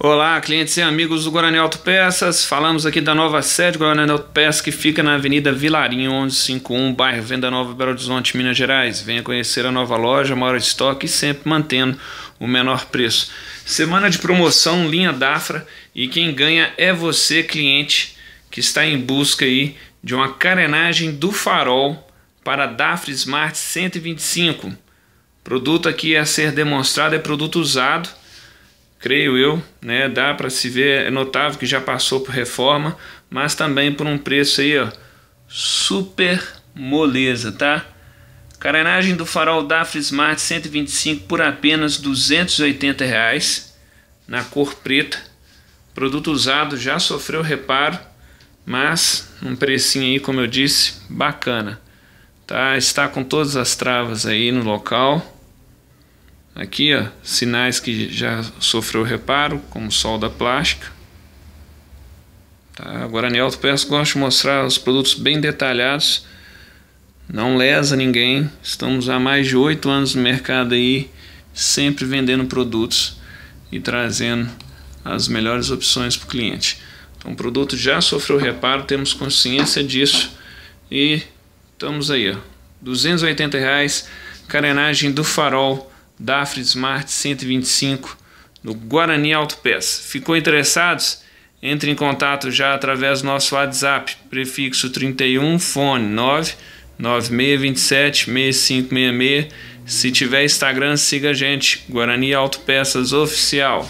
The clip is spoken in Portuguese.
Olá, clientes e amigos do Guarani Auto Peças. Falamos aqui da nova sede Guarani Auto Peças que fica na Avenida Vilarinho 1151, bairro Venda Nova, Belo Horizonte, Minas Gerais. Venha conhecer a nova loja, maior estoque e sempre mantendo o menor preço. Semana de promoção linha Dafra e quem ganha é você, cliente, que está em busca aí de uma carenagem do farol para Dafra Smart 125. produto aqui a ser demonstrado é produto usado creio eu, né, dá para se ver, é notável que já passou por reforma, mas também por um preço aí, ó, super moleza, tá? Carenagem do farol DAF Smart 125 por apenas R$ 280, reais, na cor preta. Produto usado, já sofreu reparo, mas um precinho aí, como eu disse, bacana. Tá? Está com todas as travas aí no local. Aqui, ó, sinais que já sofreu reparo, como solda plástica. Tá? A alto Autopeças gosto de mostrar os produtos bem detalhados. Não lesa ninguém. Estamos há mais de oito anos no mercado aí, sempre vendendo produtos e trazendo as melhores opções para o cliente. Então, o produto já sofreu reparo, temos consciência disso e estamos aí, ó, R$ 280, reais, carenagem do farol Dafre Smart 125 no Guarani Autopeças. Ficou interessados? Entre em contato já através do nosso WhatsApp, prefixo 31 fone 996276566. Se tiver Instagram, siga a gente, Guarani Autopeças Oficial.